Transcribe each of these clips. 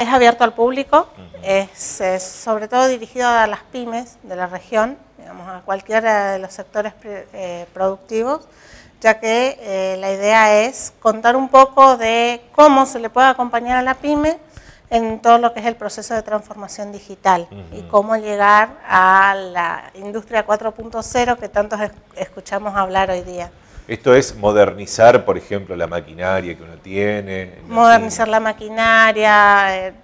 Es abierto al público, es, sobre todo dirigido a las pymes de la región, digamos, a cualquiera de los sectores eh, productivos, ya que eh, la idea es contar un poco de cómo se le puede acompañar a la pyme en todo lo que es el proceso de transformación digital y cómo llegar a la industria 4.0 que tantos escuchamos hablar hoy día. Esto es modernizar, por ejemplo, la maquinaria que uno tiene. Modernizar la maquinaria, eh,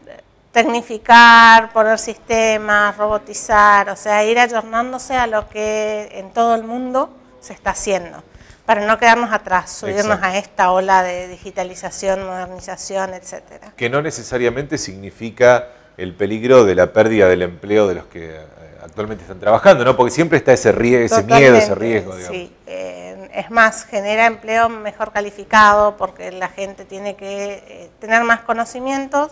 tecnificar, poner sistemas, robotizar, o sea, ir ayornándose a lo que en todo el mundo se está haciendo, para no quedarnos atrás, subirnos a esta ola de digitalización, modernización, etcétera. Que no necesariamente significa el peligro de la pérdida del empleo de los que eh, actualmente están trabajando, ¿no? Porque siempre está ese riesgo, ese miedo, ese riesgo. Digamos. Es más, genera empleo mejor calificado porque la gente tiene que eh, tener más conocimientos,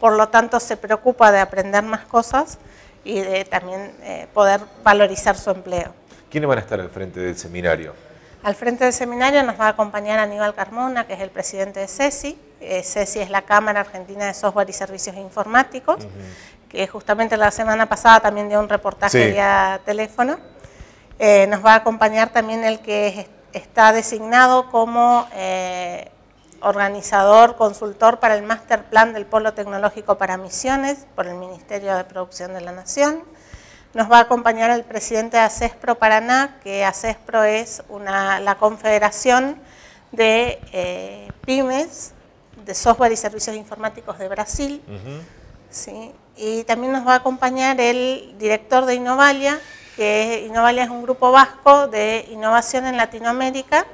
por lo tanto se preocupa de aprender más cosas y de también eh, poder valorizar su empleo. ¿Quiénes van a estar al frente del seminario? Al frente del seminario nos va a acompañar Aníbal Carmona, que es el presidente de CESI. Eh, CESI es la Cámara Argentina de Software y Servicios Informáticos, que justamente la semana pasada también dio un reportaje a teléfono. Eh, nos va a acompañar también el que es está designado como eh, organizador, consultor para el Master Plan del Polo Tecnológico para Misiones por el Ministerio de Producción de la Nación. Nos va a acompañar el presidente de ACESPRO Paraná, que ACESPRO es la confederación de eh, pymes de software y servicios informáticos de Brasil. ¿sí? Y también nos va a acompañar el director de Innovalia, que Innovalia es un grupo vasco de innovación en Latinoamérica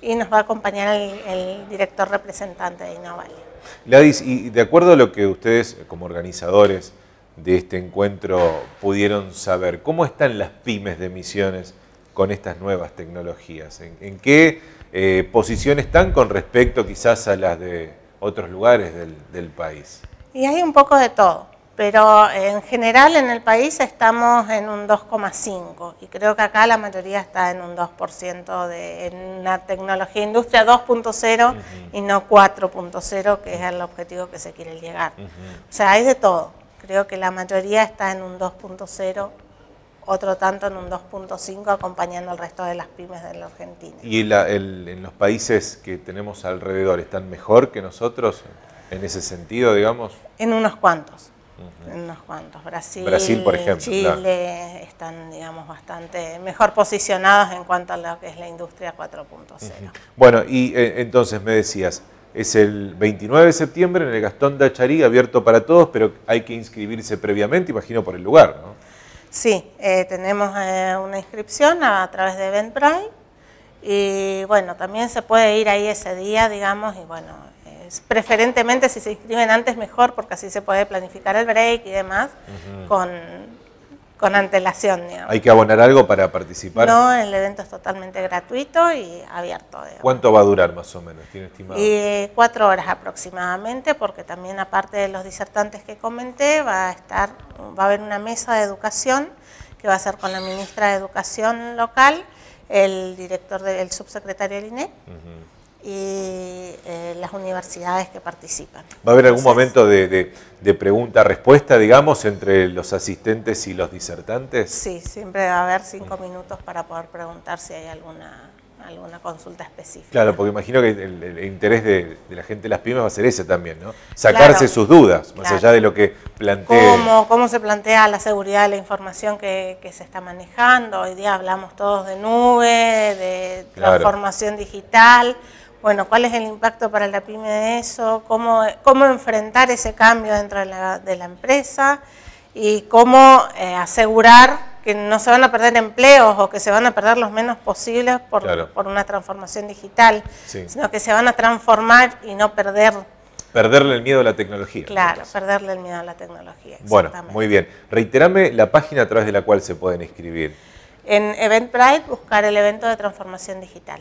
y nos va a acompañar el, director representante de Innovalia. Gladys, y de acuerdo a lo que ustedes como organizadores de este encuentro pudieron saber, ¿cómo están las pymes de Misiones con estas nuevas tecnologías? ¿En, qué eh, posición están con respecto quizás a las de otros lugares del país? Y hay un poco de todo pero en general en el país estamos en un 2,5 y creo que acá la mayoría está en un 2% de en la tecnología industria 2.0 y no 4.0 que es el objetivo que se quiere llegar. O sea, hay de todo. Creo que la mayoría está en un 2.0 otro tanto en un 2.5 acompañando al resto de las pymes de la Argentina. ¿Y en los países que tenemos alrededor están mejor que nosotros en ese sentido, digamos? En unos cuantos unos cuantos, Brasil, por ejemplo, Chile, están digamos bastante mejor posicionados en cuanto a lo que es la industria 4.0. Bueno, y eh, entonces me decías, es el 29 de septiembre en el Gastón Acharí, abierto para todos, pero hay que inscribirse previamente, imagino, por el lugar, ¿no? Sí, eh, tenemos eh, una inscripción a, a, través de Eventbrite y bueno, también se puede ir ahí ese día, digamos, y bueno, pues, preferentemente si se inscriben antes mejor, porque así se puede planificar el break y demás con, antelación. ¿Hay que abonar algo para participar? No, el evento es totalmente gratuito y abierto. ¿Cuánto va a durar más o menos? ¿Tiene estimado? cuatro horas aproximadamente, porque también aparte de los disertantes que comenté, va a, estar, va a haber una mesa de educación que va a ser con la ministra de Educación local, el director del subsecretario del INE y eh, las universidades que participan. ¿Va a haber algún momento de, pregunta-respuesta, digamos, entre los asistentes y los disertantes? Sí, siempre va a haber cinco minutos para poder preguntar si hay alguna alguna consulta específica. Claro, porque imagino que el, interés de, la gente de las pymes va a ser ese también, ¿no? Sacarse sus dudas, más allá de lo que plantea. ¿Cómo, ¿Cómo, se plantea la seguridad de la información que, se está manejando? Hoy día hablamos todos de nube, de transformación digital. Bueno, ¿cuál es el impacto para la pyme de eso? ¿Cómo, enfrentar ese cambio dentro de la, empresa? ¿Y cómo eh, asegurar que no se van a perder empleos o que se van a perder los menos posibles por, por una transformación digital? Sino que se van a transformar y no perder Perderle el miedo a la tecnología. Claro, perderle el miedo a la tecnología. Bueno, muy bien. Reiterame la página a través de la cual se pueden inscribir. En Eventbrite, buscar el evento de transformación digital.